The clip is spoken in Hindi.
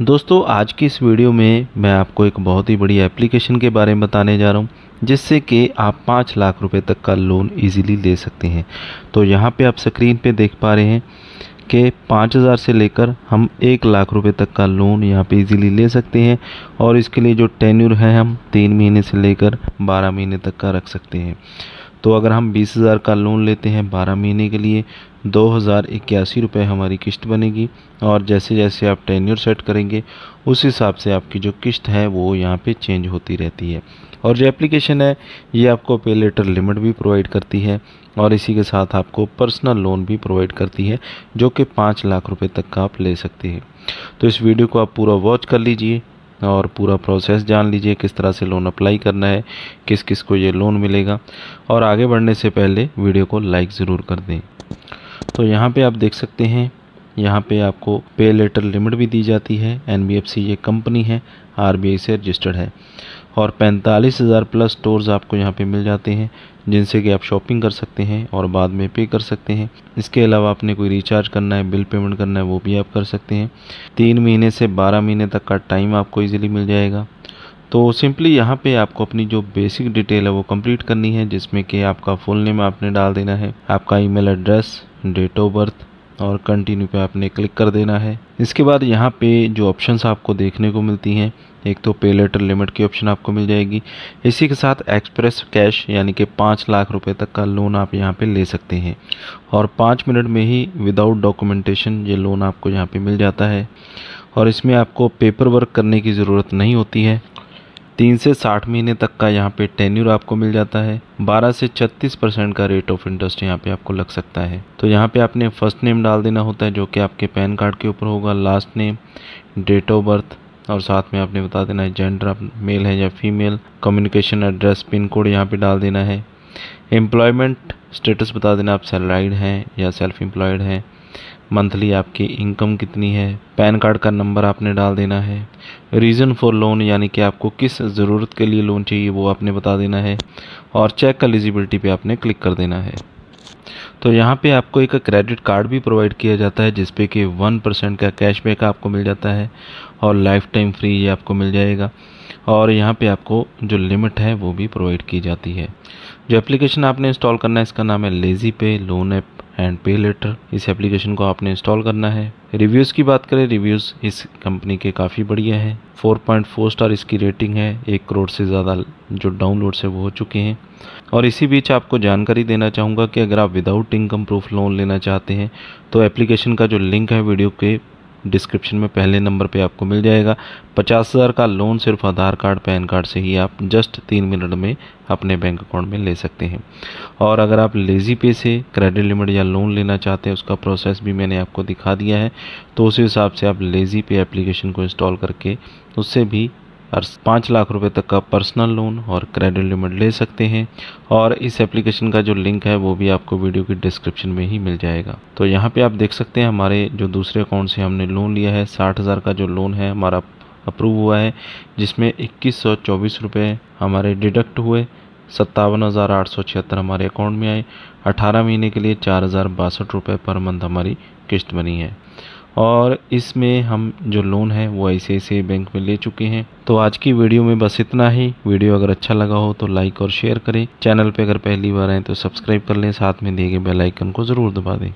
दोस्तों आज की इस वीडियो में मैं आपको एक बहुत ही बड़ी एप्लीकेशन के बारे में बताने जा रहा हूँ जिससे कि आप पाँच लाख रुपए तक का लोन इजीली ले सकते हैं तो यहाँ पे आप स्क्रीन पे देख पा रहे हैं कि पाँच हज़ार से लेकर हम एक लाख रुपए तक का लोन यहाँ पे इजीली ले सकते हैं और इसके लिए जो टेन्यूर है हम तीन महीने से लेकर बारह महीने तक का रख सकते हैं तो अगर हम बीस हज़ार का लोन लेते हैं बारह महीने के लिए दो हज़ार इक्यासी रुपये हमारी किस्त बनेगी और जैसे जैसे आप टेन्यूर सेट करेंगे उस हिसाब से आपकी जो किस्त है वो यहाँ पे चेंज होती रहती है और जो एप्लीकेशन है ये आपको पे लेटर लिमिट भी प्रोवाइड करती है और इसी के साथ आपको पर्सनल लोन भी प्रोवाइड करती है जो कि पाँच लाख रुपये तक का आप ले सकते हैं तो इस वीडियो को आप पूरा वॉच कर लीजिए और पूरा प्रोसेस जान लीजिए किस तरह से लोन अप्लाई करना है किस किस को ये लोन मिलेगा और आगे बढ़ने से पहले वीडियो को लाइक ज़रूर कर दें तो यहाँ पे आप देख सकते हैं यहाँ पे आपको पे लेटर लिमिट भी दी जाती है एन ये कंपनी है आर से रजिस्टर्ड है और पैंतालीस हज़ार प्लस स्टोर्स आपको यहाँ पे मिल जाते हैं जिनसे कि आप शॉपिंग कर सकते हैं और बाद में पे कर सकते हैं इसके अलावा आपने कोई रिचार्ज करना है बिल पेमेंट करना है वो भी आप कर सकते हैं तीन महीने से बारह महीने तक का टाइम आपको ईजिली मिल जाएगा तो सिंपली यहाँ पे आपको अपनी जो बेसिक डिटेल है वो कंप्लीट करनी है जिसमें कि आपका फुल नेम आपने डाल देना है आपका email address date of birth और कंटिन्यू पे आपने क्लिक कर देना है इसके बाद यहाँ पे जो ऑप्शंस आपको देखने को मिलती हैं एक तो पे लेटर लिमिट की ऑप्शन आपको मिल जाएगी इसी के साथ एक्सप्रेस कैश यानी कि पाँच लाख रुपए तक का लोन आप यहाँ पे ले सकते हैं और पाँच मिनट में ही विदाउट डॉक्यूमेंटेशन ये लोन आपको यहाँ पर मिल जाता है और इसमें आपको पेपर वर्क करने की ज़रूरत नहीं होती है तीन से साठ महीने तक का यहाँ पे टेन्यूर आपको मिल जाता है बारह से छत्तीस परसेंट का रेट ऑफ इंटरेस्ट यहाँ पे आपको लग सकता है तो यहाँ पे आपने फर्स्ट नेम डाल देना होता है जो कि आपके पैन कार्ड के ऊपर होगा last name date of birth और साथ में आपने बता देना है जेंडर आप मेल है या female communication address pin code यहाँ पे डाल देना है एम्प्लॉयमेंट स्टेटस बता देना आप सैलराइड हैं या सेल्फ एम्प्लॉयड हैं मंथली आपकी इनकम कितनी है पैन कार्ड का नंबर आपने डाल देना है रीज़न फॉर लोन यानी कि आपको किस ज़रूरत के लिए लोन चाहिए वो आपने बता देना है और चेक एलिजिबिलिटी पे आपने क्लिक कर देना है तो यहाँ पे आपको एक क्रेडिट कार्ड भी प्रोवाइड किया जाता है जिस कि वन परसेंट का कैशबैक आपको मिल जाता है और लाइफ टाइम फ्री ये आपको मिल जाएगा और यहाँ पे आपको जो लिमिट है वो भी प्रोवाइड की जाती है जो एप्लीकेशन आपने इंस्टॉल करना है इसका नाम है LazyPay loan app and pay later इस एप्लीकेशन को आपने इंस्टॉल करना है रिव्यूज़ की बात करें रिव्यूज़ इस कंपनी के काफ़ी बढ़िया हैं 4.4 स्टार इसकी रेटिंग है एक करोड़ से ज़्यादा जो डाउनलोड्स है वो हो चुके हैं और इसी बीच आपको जानकारी देना चाहूँगा कि अगर आप विदाउट इनकम प्रूफ लोन लेना चाहते हैं तो एप्लीकेशन का जो लिंक है वीडियो के डिस्क्रिप्शन में पहले नंबर पे आपको मिल जाएगा पचास हज़ार का लोन सिर्फ आधार कार्ड पैन कार्ड से ही आप जस्ट तीन मिनट में अपने बैंक अकाउंट में ले सकते हैं और अगर आप लेज़ी पे से क्रेडिट लिमिट या लोन लेना चाहते हैं उसका प्रोसेस भी मैंने आपको दिखा दिया है तो उसी हिसाब से आप लेज़ी पे एप्लीकेशन को इंस्टॉल करके उससे भी और पाँच लाख रुपए तक का पर्सनल लोन और क्रेडिट लिमिट ले सकते हैं और इस एप्लीकेशन का जो लिंक है वो भी आपको वीडियो की डिस्क्रिप्शन में ही मिल जाएगा तो यहाँ पे आप देख सकते हैं हमारे जो दूसरे अकाउंट से हमने लोन लिया है साठ हज़ार का जो लोन है हमारा अप्रूव हुआ है जिसमें इक्कीस सौ चौबीस रुपये हमारे डिडक्ट हुए सत्तावन हज़ार आठ सौ छिहत्तर हमारे अकाउंट में आए अठारह महीने के लिए चार हज़ार बासठ रुपये पर मंथ हमारी किस्त बनी है और इसमें हम जो लोन है वो ऐसे ऐसे बैंक में ले चुके हैं तो आज की वीडियो में बस इतना ही वीडियो अगर अच्छा लगा हो तो लाइक और शेयर करें चैनल पे अगर पहली बार आए तो सब्सक्राइब कर लें साथ में दिए गए बेल आइकन को ज़रूर दबा दें